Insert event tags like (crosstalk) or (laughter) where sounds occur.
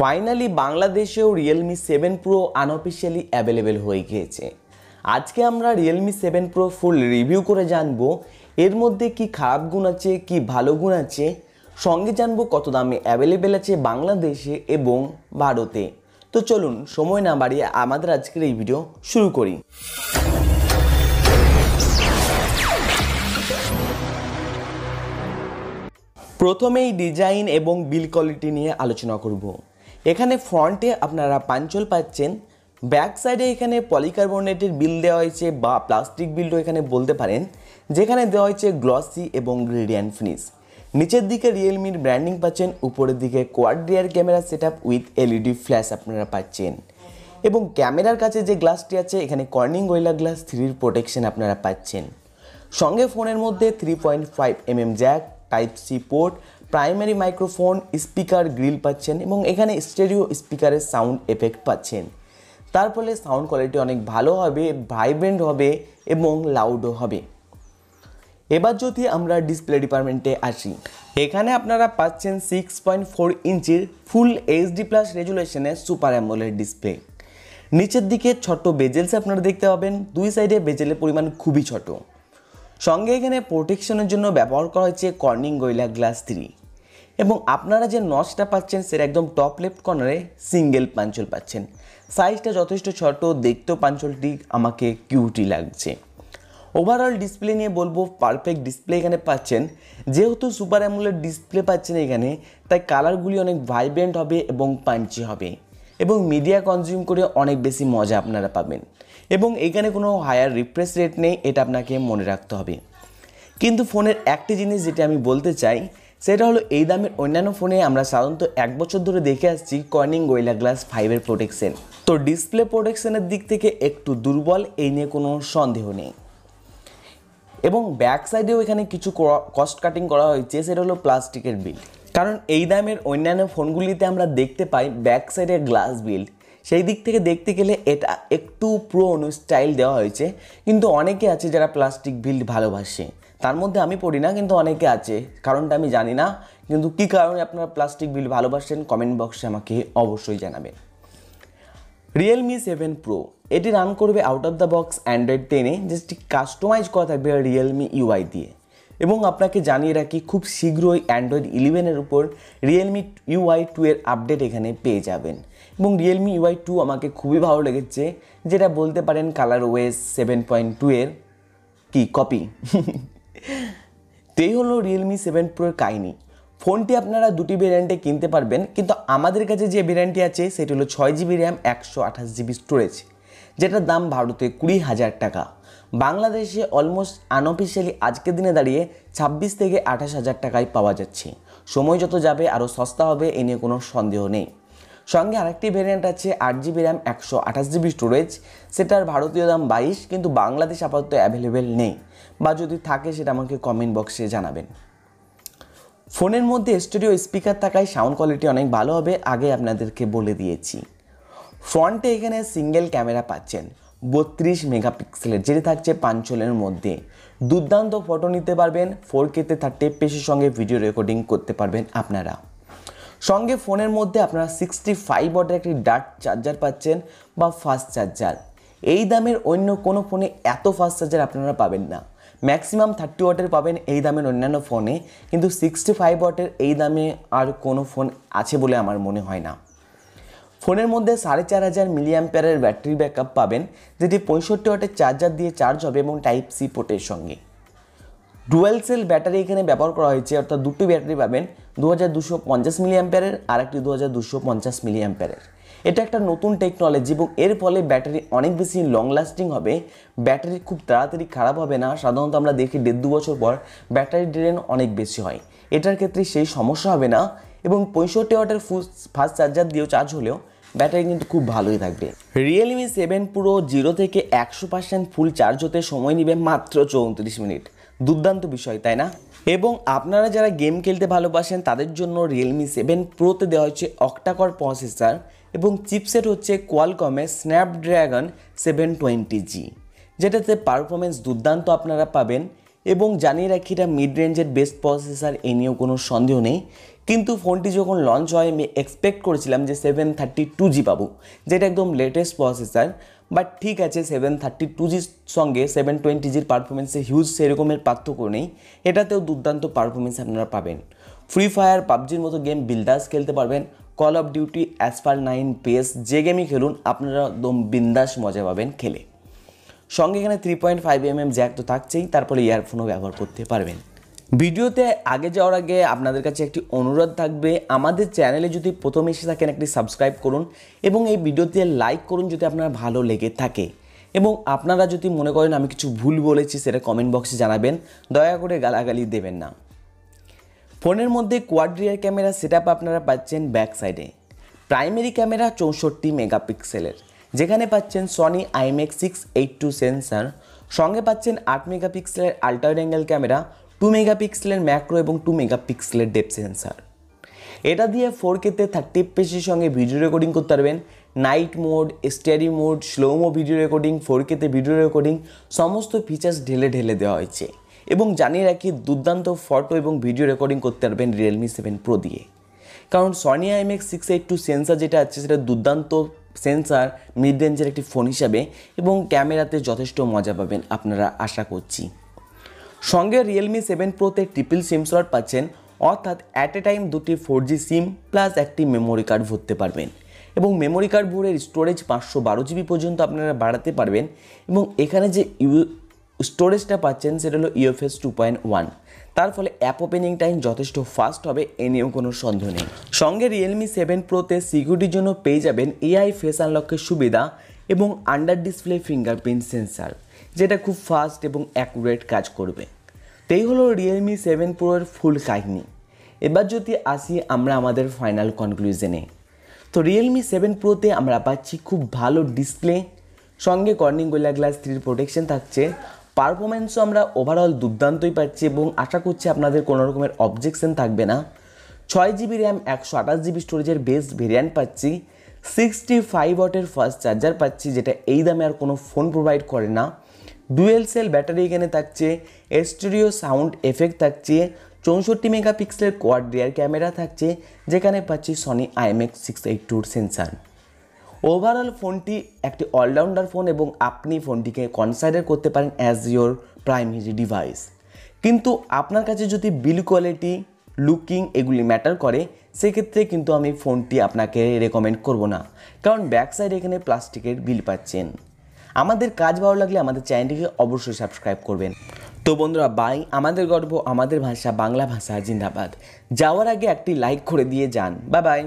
finally বাংলাদেশেও Realme seven pro unofficially available হয়ে গিয়েছে আজকে আমরা Realme seven pro full review করে জানবো এর মধ্যে কি খারাপ গুণ আছে কি ভালো গুণ আছে সঙ্গে জানবো কত দামে অ্যাভেলেবেল আছে বাংলাদেশে এবং ভারতে তো চলুন সময় না বাড়িয়ে আমাদের আজকের এই ভিডিও শুরু করি প্রথমেই ডিজাইন এবং বিল কোয়ালিটি নিয়ে আলোচনা করব এখানে ফ্রন্টে আপনারা পাঞ্চল পাচ্ছেন ব্যাক সাইডে এখানে পলিকার্বনেটের বিল দেওয়া হয়েছে বা প্লাস্টিক বিলও এখানে বলতে পারেন যেখানে দেওয়া হয়েছে গ্লসি এবং গ্রেডিয়ান ফিনিশ নিচের দিকে রিয়েলমির ব্র্যান্ডিং পাচ্ছেন উপরের দিকে quad rear camera set up with LED flash আপনারা পাচ্ছেন এবং ক্যামেরার কাছে যে গ্লাসটি আছে এখানে কর্নিং ওয়েলা গ্লাস থ্রির প্রোটেকশন আপনারা পাচ্ছেন সঙ্গে ফোনের মধ্যে three point five M M jack type C port primary microphone speaker grill পাচ্ছেন এবং এখানে স্টেরিও স্পিকারের সাউন্ড এফেক্ট পাচ্ছেন তার ফলে সাউন্ড কোয়ালিটি অনেক ভালো হবে ভাইব্রেন্ট হবে এবং লাউডও হবে এবার যদি আমরা ডিসপ্লে ডিপার্টমেন্টে আসি এখানে আপনারা পাচ্ছেন সিক্স পয়েন্ট ফোর ইঞ্চির ফুল এইচডি প্লাস রেজুলেশনের সুপার অ্যাম্বলের ডিসপ্লে নিচের দিকে ছোট বেজেলস আপনারা দেখতে পাবেন দুই সাইডে বেজেলের পরিমাণ খুবই ছোট সঙ্গে এখানে প্রোটেকশনের জন্য ব্যবহার করা হয়েছে কর্নিং গয়লা গ্লাস থ্রি এবং আপনারা যে নচটা পাচ্ছেন সেটা একদম টপ লেফট কর্নারে সিঙ্গেল পাঞ্চল পাচ্ছেন সাইজটা যথেষ্ট ছোট দেখতেও পাঞ্চলটি আমাকে কিউটি লাগছে ওভারঅল ডিসপ্লে নিয়ে বলবো পারফেক্ট ডিসপ্লে এখানে পাচ্ছেন যেহেতু সুপার অ্যামুলের ডিসপ্লে পাচ্ছেন এখানে তাই কালারগুলি অনেক ভাইব্রেন্ট হবে এবং পাঞ্চি হবে এবং মিডিয়া কনজিউম করে অনেক বেশি মজা আপনারা পাবেন এবং এখানে কোনো হায়ার রিফ্রেশ রেট নেই এটা আপনাকে মনে রাখতে হবে কিন্তু ফোনের একটি জিনিস যেটা আমি বলতে চাই সেটা হলো এই দামের অন্যান্য ফোনে আমরা সাধারণত এক বছর ধরে দেখে আসছি কর্নিং গোয়েলা গ্লাস ফাইভের প্রোটেকশন তো ডিসপ্লে প্রোটেকশনের দিক থেকে একটু দুর্বল এই নিয়ে কোনো সন্দেহ নেই এবং ব্যাক সাইডেও এখানে কিছু কস্ট কাটিং করা হয়েছে সেটা হলো প্লাস্টিকের বিল্ড কারণ এই দামের অন্যান্য ফোনগুলিতে আমরা দেখতে পাই ব্যাক সাইডে গ্লাস বিল্ড সেই দিক থেকে দেখতে গেলে এটা একটু প্রো অনু স্টাইল দেওয়া হয়েছে কিন্তু অনেকে আছে যারা প্লাস্টিক বিল্ড ভালোবাসে তার মধ্যে আমি পড়ি না কিন্তু অনেকে আছে কারণটা আমি জানি না কিন্তু কি কারণে আপনারা প্লাস্টিক বিল ভালোবাসেন কমেন্ট বক্সে আমাকে অবশ্যই জানাবেন রিয়েলমি সেভেন প্রো এটি রান করবে out of the box Android টেনে যেটি কাস্টমাইজ করা থাকবে রিয়েলমি ইউআই দিয়ে এবং আপনাকে জানিয়ে রাখি খুব শীঘ্রই অ্যান্ড্রয়েড ইলেভেনের উপর রিয়েলমি ইউআই টু এর আপডেট এখানে পেয়ে যাবেন এবং রিয়েলমি ইউআই টু আমাকে খুবই ভালো লেগেছে যেটা বলতে পারেন colour OS seven point two এর কি কপি (laughs) তেই হলো রিয়েলমি সেভেন প্রোর কাহিনি ফোনটি আপনারা দুটি ভেরিয়েন্টে কিনতে পারবেন কিন্তু আমাদের কাছে যে ভেরিয়েন্টটি আছে সেটি হলো ছয় জিবি র্যাম একশো আঠাশ জিবি স্টোরেজ যেটার দাম ভারতে কুড়ি হাজার টাকা বাংলাদেশে অলমোস্ট আনঅফিসিয়ালি আজকের দিনে দাঁড়িয়ে ছাব্বিশ থেকে আঠাশ হাজার টাকায় পাওয়া যাচ্ছে সময় যত যাবে আরও সস্তা হবে এ নিয়ে কোনো সন্দেহ নেই সঙ্গে আরেকটি ভেরিয়েন্ট আছে আট জিবি র্যাম একশো আঠাশ জিবি স্টোরেজ সেটার ভারতীয় দাম বাইশ কিন্তু বাংলাদেশ আপাতত অ্যাভেলেবেল নেই বা যদি থাকে সেটা আমাকে কমেন্ট বক্সে জানাবেন ফোনের মধ্যে স্টুডিও স্পিকার থাকায় সাউন্ড কোয়ালিটি অনেক ভালো হবে আগে আপনাদেরকে বলে দিয়েছি ফ্রন্টে এখানে সিঙ্গেল ক্যামেরা পাচ্ছেন বত্রিশ মেগাপিক্সেলের যেটি থাকছে পাঞ্চলের মধ্যে দুর্দান্ত ফটো নিতে পারবেন ফোর কেতে থার্টি পেশের সঙ্গে ভিডিও রেকর্ডিং করতে পারবেন আপনারা সঙ্গে ফোনের মধ্যে আপনারা সিক্সটি ফাইভ ওয়াটের একটি ডার্ট চার্জার পাচ্ছেন বা ফাস্ট চার্জার এই দামের অন্য কোনো ফোনে এত ফাস্ট চার্জার আপনারা পাবেন না ম্যাক্সিমাম থার্টি ওয়াটের পাবেন এই দামের অন্যান্য ফোনে কিন্তু সিক্সটি ফাইভ ওয়াটের এই দামে আর কোনো ফোন আছে বলে আমার মনে হয় না ফোনের মধ্যে সাড়ে চার হাজার প্যারের ব্যাটারি ব্যাকআপ পাবেন যেটি পঁয়ষট্টি ওয়াটের চার্জার দিয়ে চার্জ হবে এবং টাইপ সি পোর্টের সঙ্গে ডুয়েল সেল ব্যাটারি এখানে ব্যবহার করা হয়েছে অর্থাৎ দুটি ব্যাটারি পাবেন দু হাজার দুশো পঞ্চাশ মিলি অ্যাম্পারের আর একটি দু হাজার দুশো পঞ্চাশ মিলি অ্যাম্পারের এটা একটা নতুন টেকনোলজি এবং এর ফলে ব্যাটারি অনেক বেশি লং লাস্টিং হবে ব্যাটারি খুব তাড়াতাড়ি খারাপ হবে না সাধারণত আমরা দেখি দেড় দু বছর পর ব্যাটারি ড্রেন অনেক বেশি হয় এটার ক্ষেত্রে সেই সমস্যা হবে না এবং পঁয়ষট্টি ওয়াটের ফাস্ট চার্জার দিয়েও চার্জ হলেও ব্যাটারি কিন্তু খুব ভালোই থাকবে রিয়েলমি সেভেন প্রো জিরো থেকে একশো পার্সেন্ট ফুল চার্জ হতে সময় নেবে মাত্র চৌত্রিশ মিনিট দুর্দান্ত বিষয় তাই না এবং আপনারা যারা গেম খেলতে ভালোবাসেন তাদের জন্য রিয়েলমি সেভেন প্রোতে দেওয়া হচ্ছে অক্টাকর প্রসেসর এবং চিপসেট হচ্ছে কোয়ালকমের স্ন্যাপড্রাগন সেভেন টোয়েন্টি জি যেটাতে পারফরমেন্স দুর্দান্ত আপনারা পাবেন এবং জানিয়ে রাখি এটা মিড রেঞ্জের বেস্ট প্রসেসার এ নিয়েও কোনো সন্দেহ নেই কিন্তু ফোনটি যখন লঞ্চ হয় আমি এক্সপেক্ট করেছিলাম যে সেভেন থার্টি টু জি পাবো যেটা একদম লেটেস্ট প্রসেসার বাট ঠিক আছে সেভেন থার্টি টু জির সঙ্গে সেভেন টোয়েন্টি জির পারফরমেন্সে হিউজ সেরকমের পার্থক্য নেই এটাতেও দুর্দান্ত পারফরমেন্স আপনারা পাবেন ফ্রি ফায়ার পাবজির মতো গেম বিন্দাস খেলতে পারবেন Call of Duty Asphalt nine PES যে গেমই খেলুন আপনারা একদম বিন্দাস মজা পাবেন খেলে সঙ্গে এখানে three point five M M jack তো থাকছেই তারপরে ইয়ারফোনও ব্যবহার করতে পারবেন ভিডিওতে আগে যাওয়ার আগে আপনাদের কাছে একটি অনুরোধ থাকবে আমাদের চ্যানেলে যদি প্রথম এসে থাকেন একটি সাবস্ক্রাইব করুন এবং এই ভিডিওতে লাইক করুন যদি আপনার ভালো লেগে থাকে এবং আপনারা যদি মনে করেন আমি কিছু ভুল বলেছি সেটা কমেন্ট বক্সে জানাবেন দয়া করে গালাগালি দেবেন না ফোনের মধ্যে কোয়াড্রিয়ার ক্যামেরা সেট আপনারা পাচ্ছেন ব্যাক সাইডে প্রাইমারি ক্যামেরা চৌষট্টি মেগাপিক্সেলের যেখানে পাচ্ছেন Sony IMX six eight two sensor সঙ্গে পাচ্ছেন আট মেগাপিক্সেলের আল্ট্রা অ্যাঙ্গেল ক্যামেরা টু মেগাপিক্সেলের ম্যাক্রো এবং টু মেগাপিক্সেলের ডেপ সেন্সার এটা দিয়ে ফোর কেতে থার্টি পেসের সঙ্গে ভিডিও রেকর্ডিং করতে পারবেন night mode steady mode slomo video recording four কেতে ভিডিও রেকর্ডিং সমস্ত ফিচার্স ঢেলে ঢেলে দেওয়া হয়েছে এবং জানিয়ে রাখি দুর্দান্ত ফটো এবং ভিডিও রেকর্ডিং করতে পারবেন রিয়েলমি সেভেন প্রো দিয়ে কারণ Sony IMX six eight two sensor যেটা আছে সেটা দুর্দান্ত সেন্সার মিড রেঞ্জের একটি ফোন হিসাবে এবং ক্যামেরাতে যথেষ্ট মজা পাবেন আপনারা আশা করছি সঙ্গে রিয়েলমি সেভেন প্রোতে ট্রিপল সিম স্লট পাচ্ছেন অর্থাৎ অ্যাট এ টাইম দুটি ফোর জি সিম প্লাস একটি মেমোরি কার্ড ভরতে পারবেন এবং মেমোরি কার্ড ভরে স্টোরেজ পাঁচশো বারো জিবি পর্যন্ত আপনারা বাড়াতে পারবেন এবং এখানে যে ইউ স্টোরেজটা পাচ্ছেন সেটা হলো ইউএফএস টু পয়েন্ট ওয়ান তার ফলে অ্যাপ ওপেনিং টাইম যথেষ্ট ফাস্ট হবে এ নিয়েও কোনো সন্দেহ নেই সঙ্গে রিয়েলমি সেভেন প্রোতে সিকিউরিটির জন্য পেয়ে যাবেন এআই ফেস আনলকের সুবিধা এবং আন্ডার ডিসপ্লে ফিঙ্গারপ্রিন্ট সেন্সার যেটা খুব ফাস্ট এবং অ্যাকুরেট কাজ করবে তো হলো রিয়েলমি সেভেন প্রোয়ের ফুল কাহিনী এবার যদি আসি আমরা আমাদের ফাইনাল কনক্লুশনে তো রিয়েলমি সেভেন প্রোতে আমরা পাচ্ছি খুব ভালো ডিসপ্লে সঙ্গে কর্নিং গোলা গ্লাস থ্রির প্রোটেকশন থাকছে পারফরমেন্সও আমরা ওভারঅল দুর্দান্তই পাচ্ছি এবং আশা করছি আপনাদের কোনো রকমের অবজেকশন থাকবে না ছয় জিবি র্যাম একশো আঠাশ জিবি স্টোরেজের বেস্ট ভেরিয়ান্ট পাচ্ছি সিক্সটি ফাইভ ওয়াটের ফার্স্ট চার্জার পাচ্ছি যেটা এই দামে আর কোনো ফোন প্রোভাইড করে না ডুয়েল সেল ব্যাটারি এখানে থাকছে স্টুডিও সাউন্ড এফেক্ট থাকছে চৌষট্টি মেগাপিক্সেলের কোয়াড রিয়ার ক্যামেরা থাকছে যেখানে পাচ্ছি সনি আইএমএক্স সিক্স এইট টুর সেন্সার ওভারঅল ফোনটি একটি অলরাউন্ডার ফোন এবং আপনি ফোনটিকে কনসাইডার করতে পারেন অ্যাজ ইয়োর প্রাইমারি ডিভাইস কিন্তু আপনার কাছে যদি বিল কোয়ালিটি লুকিং এগুলি ম্যাটার করে সেক্ষেত্রে কিন্তু আমি ফোনটি আপনাকে রেকমেন্ড করব না কারণ ব্যাক সাইড এখানে প্লাস্টিকের বিল পাচ্ছেন আমাদের কাজ ভালো লাগলে আমাদের চ্যানেলটিকে অবশ্যই সাবস্ক্রাইব করবেন তো বন্ধুরা বাই আমাদের গর্ব আমাদের ভাষা বাংলা ভাষা জিন্দাবাদ যাওয়ার আগে একটি লাইক করে দিয়ে যান বা বাই